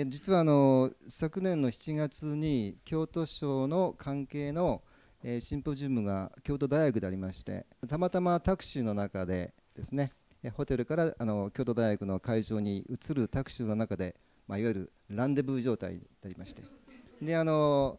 え実はあの昨年の7月に京都省の関係の、えー、シンポジウムが京都大学でありましてたまたまタクシーの中でですねホテルからあの京都大学の会場に移るタクシーの中で、まあ、いわゆるランデブー状態になりましてであの、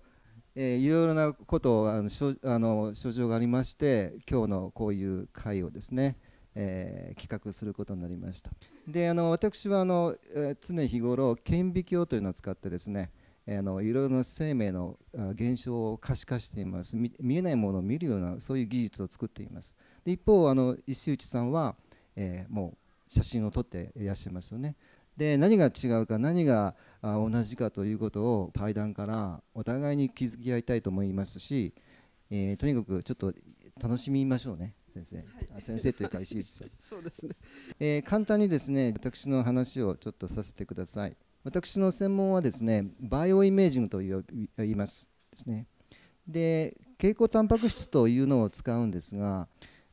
えー、いろいろなことをあの症あの症状がありまして今日のこういう会をですね、えー、企画することになりました。であの私はあの常日頃顕微鏡というのを使ってですねあのいろいろな生命の現象を可視化しています見えないものを見るようなそういう技術を作っていますで一方あの石内さんは、えー、もう写真を撮っていらっしゃいますよねで何が違うか何が同じかということを対談からお互いに気づき合いたいと思いますし、えー、とにかくちょっと楽しみましょうね。先生、はい、先生というか石内さん そうですね、えー、簡単にですね私の話をちょっとさせてください私の専門はですねバイオイメージングと言いますですねで蛍光タンパク質というのを使うんですが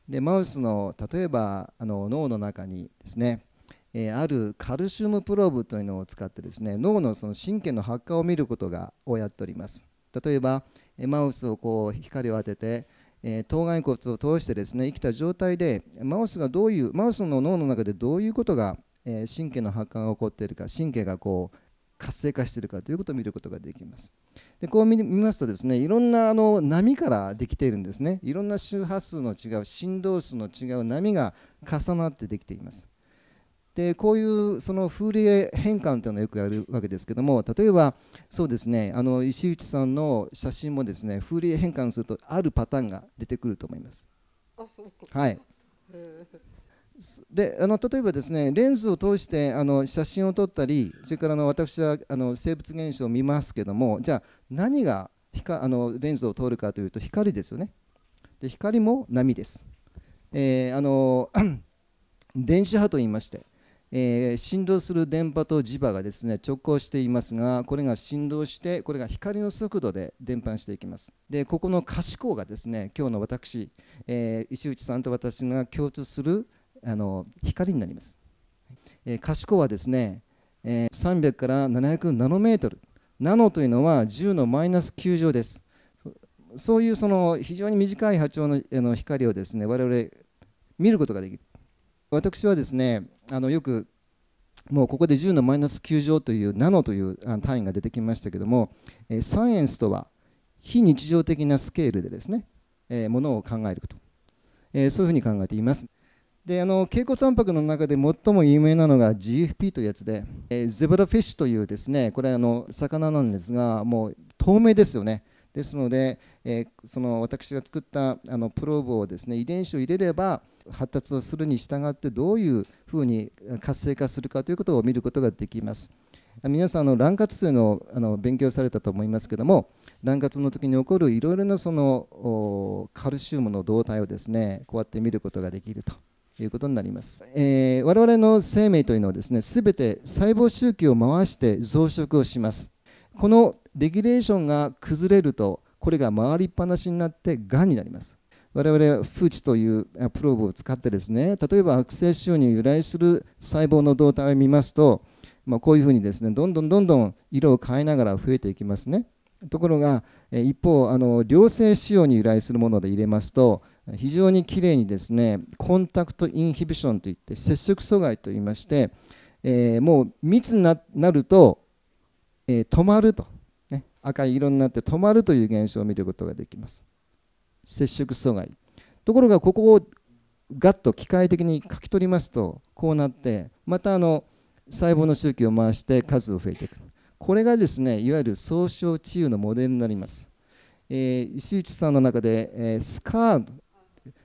でマウスの例えばあの脳の中にですねえー、あるカルシウムプローブというのを使ってですね脳のその神経の発火を見ることがをやっております例えばマウスをこう光を当ててえー、頭蓋骨を通してですね生きた状態でマウスがどういうマウスの脳の中でどういうことが、えー、神経の発汗が起こっているか神経がこう活性化しているかということを見ることができます。でこう見ますとですねいろんなあの波からできているんですねいろんな周波数の違う振動数の違う波が重なってできています。でこういうその風鈴変換というのをよくやるわけですけども例えばそうですねあの石内さんの写真もですね風鈴変換するとあるパターンが出てくると思います。はい、であの例えばですねレンズを通してあの写真を撮ったりそれからあの私はあの生物現象を見ますけどもじゃあ何が光あのレンズを通るかというと光ですよね。で光も波です。えー、あの 電子波といいましてえー、振動する電波と磁場がですね直行していますがこれが振動してこれが光の速度で伝播していきますでここの可視光がですね今日の私、えー、石内さんと私が共通するあの光になります、えー、可視光はですね、えー、300から700ナノメートルナノというのは10のマイナス9乗ですそういうその非常に短い波長のの光をですね我々見ることができる私はですねあのよくもうここで10のマイナス9乗というナノという単位が出てきましたけども、えサイエンスとは非日常的なスケールでですね、えものを考えること、えそういうふうに考えていますであの蛍光タンパクの中で最も有名なのが GFP というやつで、えゼブラフィッシュというですねこれあの魚なんですがもう透明ですよねですので、えその私が作ったあのプローブをですね遺伝子を入れれば発達するに従ってどういうふうに活性化するかということを見ることができます。皆さんの卵活というのをあの勉強されたと思いますけども卵活の時に起こるいろいろなそのカルシウムの動態をですねこうやって見ることができるということになります、えー、我々の生命というのはですね全て細胞周期を回して増殖をしますこのレギュレーションが崩れるとこれが回りっぱなしになってがんになります我々はフーチというプローブを使ってですね例えば悪性腫瘍に由来する細胞の動態を見ますと、まあ、こういうふうにですねどんどんどんどん色を変えながら増えていきますねところが一方あの良性腫瘍に由来するもので入れますと非常にきれいにですねコンタクトインヒビションといって接触阻害といいまして、えー、もう密になると、えー、止まると、ね、赤い色になって止まるという現象を見ることができます接触阻害ところがここをガッと機械的に書き取りますとこうなってまたあの細胞の周期を回して数を増えていくこれがですねいわゆる総称治癒のモデルになります、えー、石内さんの中で、えー、スカー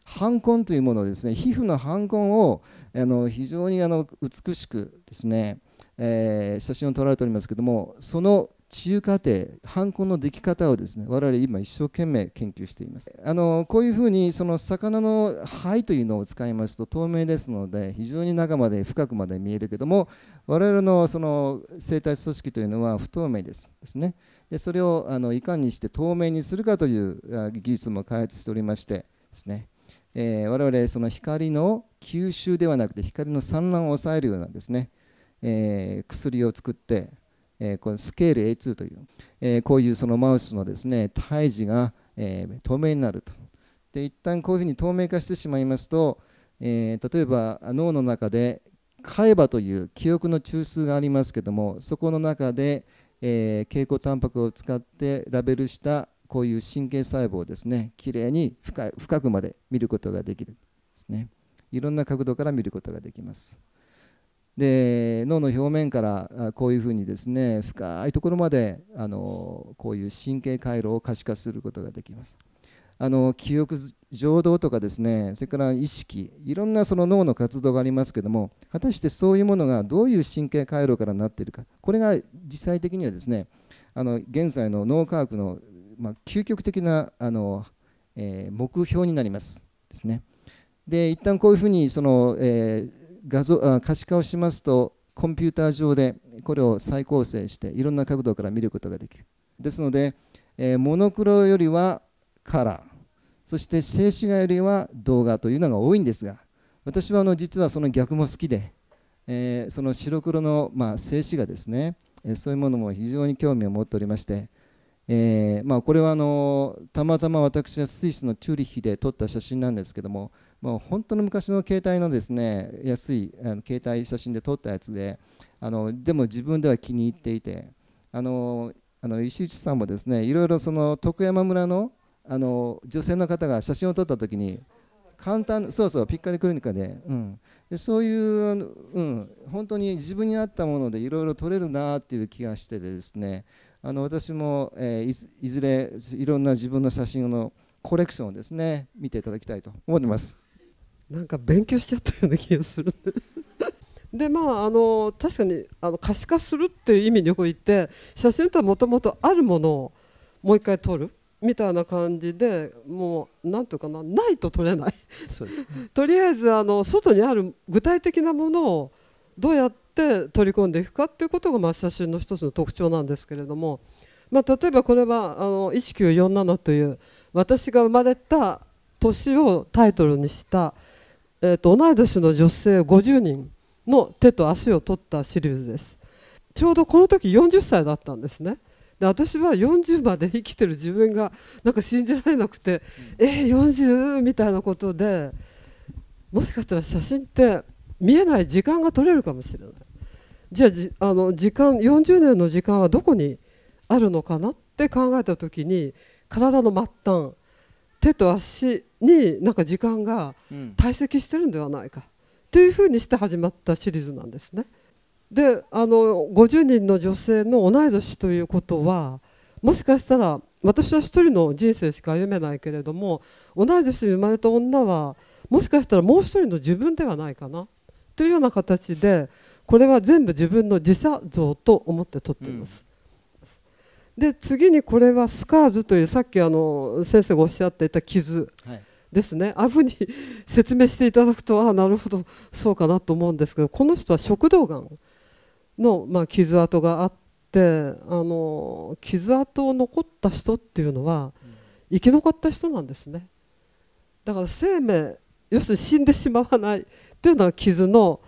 反根というものをですね皮膚の反根をあの非常にあの美しくですね、えー、写真を撮られておりますけどもその治癒過程、犯行のでき方をですね我々今一生懸命研究しています。あのこういうふうにその魚の肺というのを使いますと透明ですので非常に中まで深くまで見えるけども我々のその生態組織というのは不透明ですですね。でそれをあのいかにして透明にするかという技術も開発しておりましてですね。えー、我々その光の吸収ではなくて光の散乱を抑えるようなですね、えー、薬を作ってえこのスケール A2 という、えこういうそのマウスのですね胎児が、え透明になると。で一旦こういうふうに透明化してしまいますと、え例えば脳の中で海馬という記憶の中枢がありますけどもそこの中で、え蛍光タンパクを使ってラベルしたこういう神経細胞をですねきれいに深くまで見ることができるですねいろんな角度から見ることができます。で脳の表面からこういうふうにですね深いところまであのこういう神経回路を可視化することができます。あの記憶情動とかですねそれから意識いろんなその脳の活動がありますけども果たしてそういうものがどういう神経回路からなっているかこれが実際的にはですねあの現在の脳科学の、まあ、究極的なあの、えー、目標になりますですね。で一旦こういうふうにその、えー画像可視化をしますとコンピューター上でこれを再構成していろんな角度から見ることができるですので、えー、モノクロよりはカラーそして静止画よりは動画というのが多いんですが私はあの実はその逆も好きで、えー、その白黒の、まあ、静止画ですね、えー、そういうものも非常に興味を持っておりまして、えーまあ、これはあのたまたま私はスイスのチューリッヒで撮った写真なんですけどももう本当の昔の携帯のですね安いあの携帯写真で撮ったやつであのでも自分では気に入っていてあのあの石内さんもですねいろいろその徳山村のあの女性の方が写真を撮った時に簡単そうそうピッカリクリニカで,、うん、でそういう、うん、本当に自分に合ったものでいろいろ撮れるなっていう気がしててですねあの私も、えー、いずれいろんな自分の写真のコレクションをですね見ていただきたいと思ってます。なんか勉強しちゃったような気がする でまあ、あの確かにあの可視化するっていう意味において写真とはもともとあるものをもう一回撮るみたいな感じでもう何ていうかなないと撮れない とりあえずあの外にある具体的なものをどうやって取り込んでいくかっていうことが、まあ、写真の一つの特徴なんですけれども、まあ、例えばこれはあの「1947」という私が生まれた年をタイトルにした「えーと、同い年の女性50人の手と足を取ったシリーズですちょうどこの時40歳だったんですねで私は40まで生きてる自分がなんか信じられなくて、うん、えー、40みたいなことでもしかしたら写真って見えない時間が取れるかもしれないじゃああの時間40年の時間はどこにあるのかなって考えた時に体の末端手と足になんか時間が堆積してるんではないか、というふうにして始まったシリーズなんですね。であの50人の女性の同い年ということはもしかしたら私は1人の人生しか歩めないけれども同い年に生まれた女はもしかしたらもう1人の自分ではないかなというような形でこれは全部自分の自社像と思って撮っています。うんで次にこれはスカーズというさっきあの先生がおっしゃっていた傷ですね、はい、ああいうふうに 説明していただくとああなるほどそうかなと思うんですけどこの人は食道がんの、まあ、傷跡があってあの傷跡を残った人っていうのは生き残った人なんですね。だから生命要するに死んでしまわない というのは傷の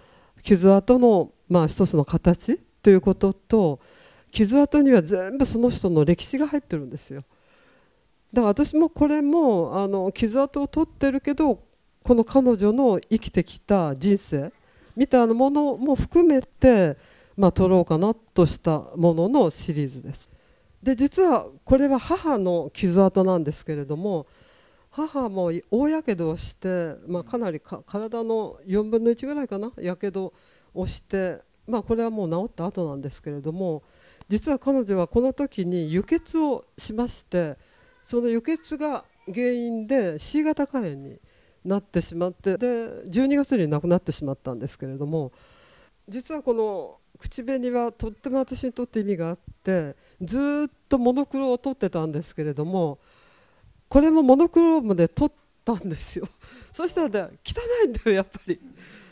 傷跡の、まあ、一つの形ということと。傷跡には全部その人の歴史が入ってるんですよだから私もこれもあの傷跡を取ってるけどこの彼女の生きてきた人生みたいなものも含めて、まあ、撮ろうかなとしたもののシリーズです。で実はこれは母の傷跡なんですけれども母も大やけどをして、まあ、かなり体の4分の1ぐらいかなやけどをして、まあ、これはもう治った後なんですけれども実は彼女はこの時に輸血をしましてその輸血が原因で C 型肝炎になってしまってで12月に亡くなってしまったんですけれども実はこの口紅はとっても私にとって意味があってずっとモノクロを取ってたんですけれどもこれもモノクロームで撮ったんですよ そしたら、ね、汚いんだよやっぱり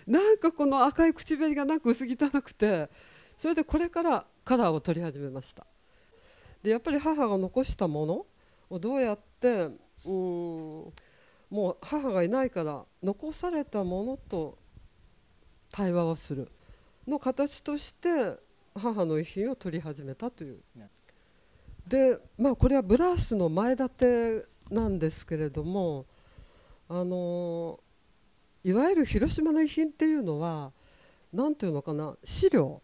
なんかこの赤い口紅がなんか薄汚くてそれでこれからカラーを取り始めましたでやっぱり母が残したものをどうやってうんもう母がいないから残されたものと対話をするの形として母の遺品を取り始めたという。でまあこれはブラースの前立てなんですけれどもあのいわゆる広島の遺品っていうのは何ていうのかな資料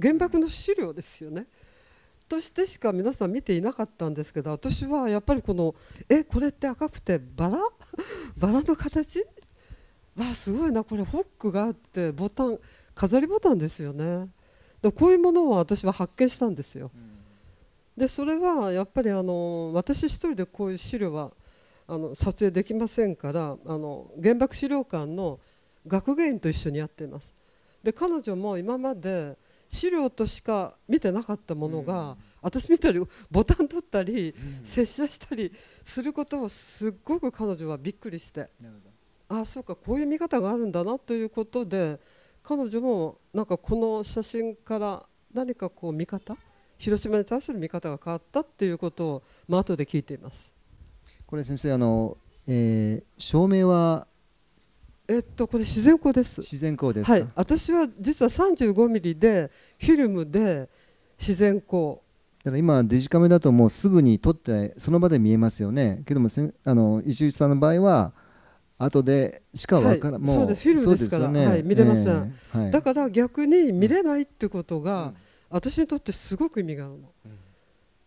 原爆の資料ですよね。としてしか皆さん見ていなかったんですけど私はやっぱりこのえこれって赤くてバラ バラの形わすごいなこれホックがあってボタン飾りボタンですよねでこういうものを私は発見したんですよ。でそれはやっぱりあの私一人でこういう資料はあの撮影できませんからあの原爆資料館の学芸員と一緒にやっています。で彼女も今まで資料としか見てなかったものが、私見たりボタン取ったり、接写したりすることをすっごく彼女はびっくりしてああそうかこういう見方があるんだなということで彼女もなんかこの写真から何かこう見方広島に対する見方が変わったっていうことを、まあ後で聞いていますこれ先生あの、えー、照明はえっとこれ自然光です。自然光ですはい。私は実は35ミリでフィルムで自然光。だから今デジカメだともうすぐに撮ってその場で見えますよね。けどもあの石内さんの場合は後でしかわから、はい、もうそうですフィルムですからね、はい、見れません、ねはい、だから逆に見れないってことが、私にとってすごく意味があるの。うん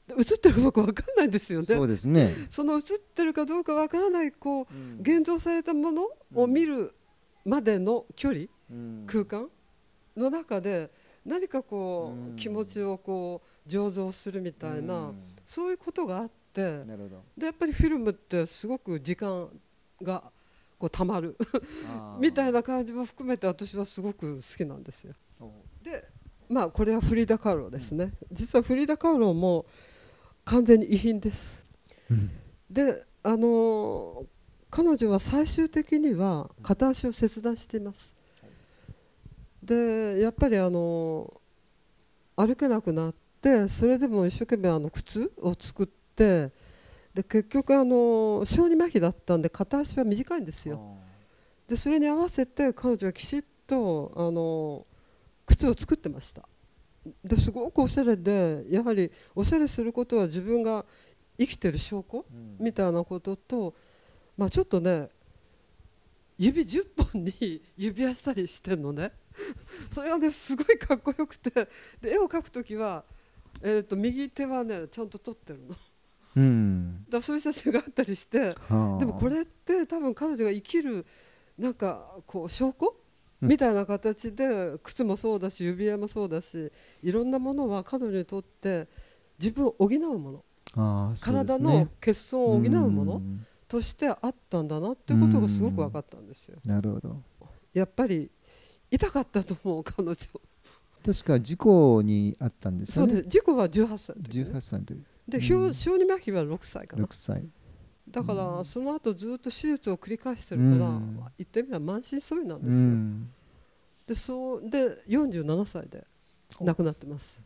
映ってるかどうか分かんないですよね。そうですねその映ってるかどうか分からないこう、うん、現像されたものを見るまでの距離、うん、空間の中で何かこう、うん、気持ちをこう醸造するみたいな、そういうことがあってでやっぱりフィルムってすごく時間がこうたまる みたいな感じも含めて私はすごく好きなんですよ。でまあこれはフリーダ・カーロですね。実はフリーダ・カーロも完全に遺品です。うん、であの彼女は最終的には片足を切断しています。でやっぱりあの歩けなくなってそれでも一生懸命あの靴を作ってで結局あの小児麻痺だったんで片足は短いんですよ。でそれに合わせて彼女はきちっとあの靴を作ってました。ですごくおしゃれでやはりおしゃれすることは自分が生きてる証拠、みたいなことと、まあ、ちょっとね指10本に指輪したりしてんのね それがねすごいかっこよくてで絵を描く時は、えー、と右手はねちゃんと取ってるの。うん、だそういう写真があったりして、はあ、でもこれって多分彼女が生きるなんかこう証拠みたいな形で靴もそうだし指輪もそうだしいろんなものは彼女にとって自分を補うもの、ね、体の欠損を補うものとしてあったんだなってことがすごく分かったんですよ。なるほどやっぱり痛かったと思う彼女確か事故にあったんですよねそうです事故は18歳の時、ね、18歳で時で、うん、小児麻痺は6歳かな6歳だからその後ずっと手術を繰り返してるから、うん、言ってみれば満身創痍なんですよ、うん、でそうで47歳で亡くなってます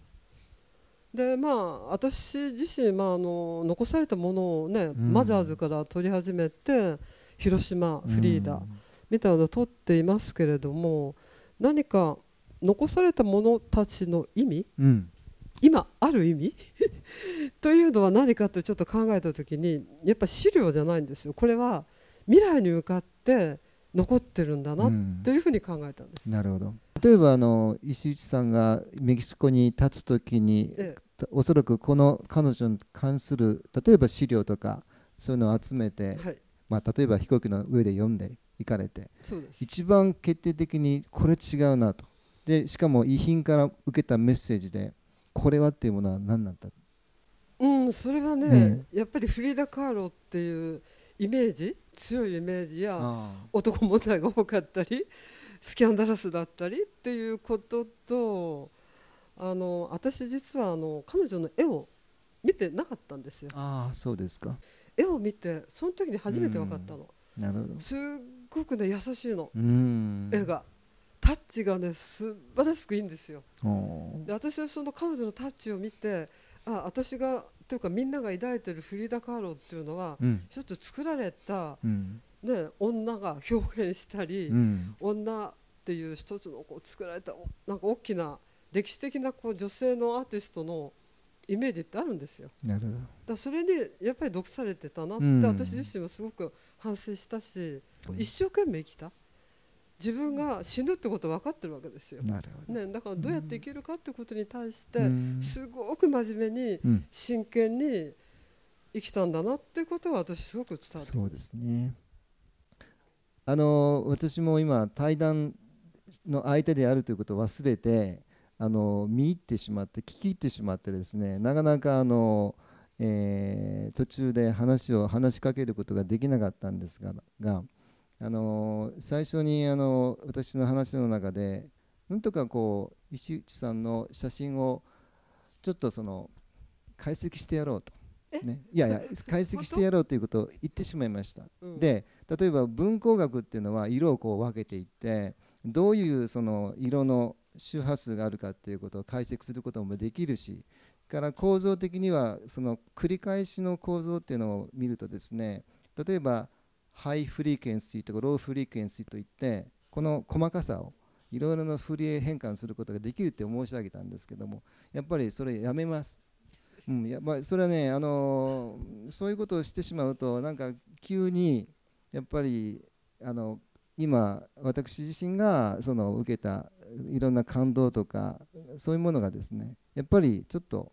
でまあ私自身、まあ、あの残されたものをね、うん、マザーズから取り始めて広島フリーダみたいなのを取っていますけれども何か残されたものたちの意味、今ある意味 というのは何かとちょっと考えた時にやっぱ資料じゃないんですよこれは未来に向かって残ってるんだなというふうに考えたんです、うん、なるほど例えばあの石内さんがメキシコに立つ時に、ええ、おそらくこの彼女に関する例えば資料とかそういうのを集めて、はい、まあ、例えば飛行機の上で読んでいかれて一番決定的にこれ違うなとでしかも遺品から受けたメッセージでこれはっていうものは何なんだうんそれはね、ね、やっぱりフリーダ・カーロっていうイメージ強いイメージや男問題が多かったりスキャンダラスだったりっていうこととあの私実はあの彼女の絵を見てなかったんですよ。あそうですか絵を見てその時に初めて分かったの。なるほどすっごくね優しいの、絵が。タッチがね素晴らしくいいんですよ。で私はその彼女のタッチを見てあ私がというかみんなが抱いてるフリーダ・カーロっていうのは、うん、ちょっと作られた、うん、ね、女が表現したり、うん、女っていう一つのこう作られたなんか大きな歴史的なこう女性のアーティストのイメージってあるんですよ。だそれにやっぱり毒されてたなって、私自身もすごく反省したし、一生懸命生きた。自分が死ぬってこと分かってるわけですよ。ね、だからどうやって生きるかってことに対してすごく真面目に真剣に生きたんだなっていうことは私すごく伝わってそうですねあの私も今対談の相手であるということを忘れてあの見入ってしまって聞き入ってしまってですねなかなかあの、えー、途中で話を話しかけることができなかったんですが。があの最初にあの私の話の中でなんとかこう石内さんの写真をちょっとその解析してやろうと、ね、いやいや解析してやろうということを言ってしまいました、うん、で例えば文工学っていうのは色をこう分けていってどういうその色の周波数があるかっていうことを解析することもできるしから構造的にはその繰り返しの構造っていうのを見るとですね例えばハイフリーケンシーとかローフリーケンシーといってこの細かさをいろいろな振り変換することができるって申し上げたんですけどもやっぱりそれやめます。うん、やっぱそれはね、あのそういうことをしてしまうとなんか急にやっぱりあの今私自身がその受けたいろんな感動とかそういうものがですねやっぱりちょっと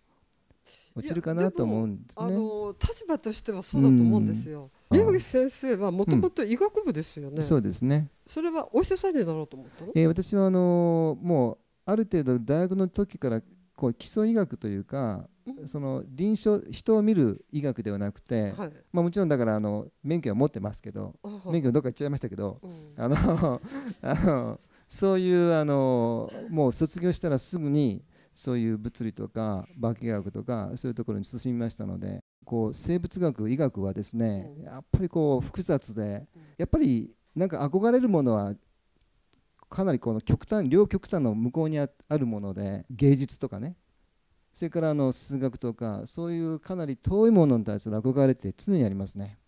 落ちるかなと思うんですね。あの立場としてはそうだと思うんですよ。宮城先生はもともと医学部ですよね、うん、そうですね。それはお医者さんになろうと思ったの？えー、私はあのもうある程度大学の時からこう基礎医学というか。その臨床人を見る医学ではなくて、はい、まあ、もちろんだからあの免許は持ってますけど、免許どっか行っちゃいましたけど、うん、あの あのそういうあのもう卒業したらすぐにそういう物理とか化学とかそういうところに進みましたのでこう生物学医学はですね、やっぱりこう複雑で、やっぱりなんか憧れるものはかなりこの極端両極端の向こうにあるもので芸術とかねそれからあの数学とかそういうかなり遠いものに対する憧れって常にありますね、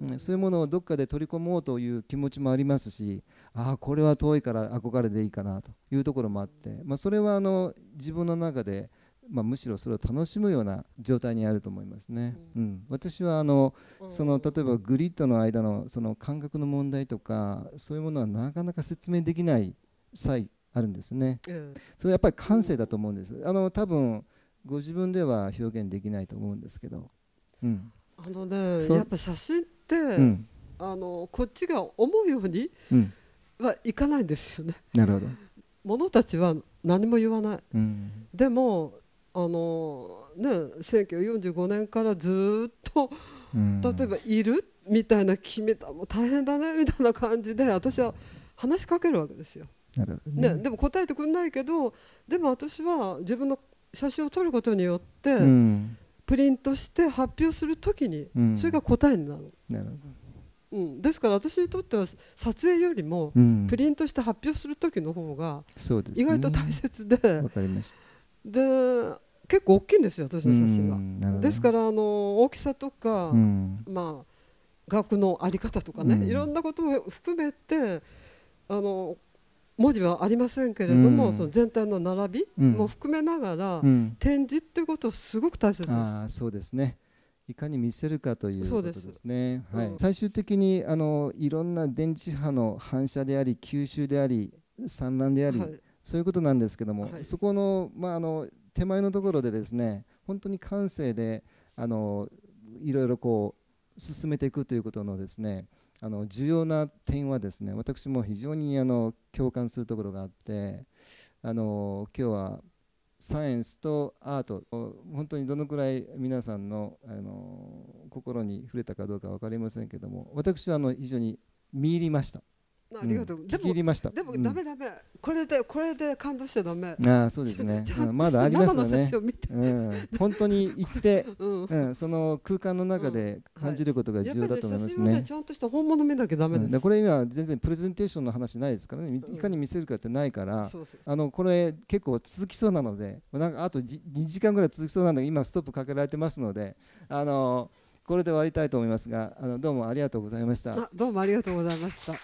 うん、そういうものをどっかで取り込もうという気持ちもありますしああこれは遠いから憧れでいいかなというところもあって、まあ、それはあの自分の中で、まあ、むしろそれを楽しむような状態にあると思いますね、うん、うん、私はあのその例えばグリッドの間のその感覚の問題とかそういうものはなかなか説明できない際あるんですね、それやっぱり感性だと思うんですあの多分ご自分では表現できないと思うんですけど、うん、あのねやっぱ写真って、うん、あのこっちが思うように、うんは行かないんですよね。なるほど者たちは何も言わない、うん、でもあの、ね、1945年からずっと、うん、例えば「いる?」みたいな決めたもう大変だねみたいな感じで私は話しかけるわけですよ。ね、ね、でも答えてくれないけどでも私は自分の写真を撮ることによって、うん、プリントして発表するときに、それが答えになる。なるうん、ですから私にとっては撮影よりもプリントして発表する時の方が意外と大切で、うん、で、ね、結構大きいんですよ私の写真は、ですからあの大きさとか、うん、まあ額の在り方とかね、いろんなことも含めてあの文字はありませんけれども、その全体の並びも含めながら、展示っていうことをすごく大切です。そうですねいかに見せるかということですね。すはい、最終的にあのいろんな電磁波の反射であり吸収であり産卵であり、はい、そういうことなんですけども、はい、そこの,、まあ、あの手前のところでですね本当に感性であのいろいろこう進めていくということのですねあの重要な点はですね私も非常にあの共感するところがあってあの今日はサイエンスとアート本当にどのくらい皆さんのあの心に触れたかどうか分かりませんけども私はあの非常に見入りました。ありがとう、りまでもでもダメダメ、これでこれで感動しちゃダメあそうですね、うん、まだありますよね、うん、本当に行って、うんその空間の中で感じることが重要だと思いますねちゃんとした本物見なきゃダメです、これ今全然プレゼンテーションの話ないですからねいかに見せるかってないから、あのこれ結構続きそうなのでなんかあと2時間ぐらい続きそうなんで今ストップかけられてますのであのこれで終わりたいと思いますがあのどうもありがとうございましたどうもありがとうございました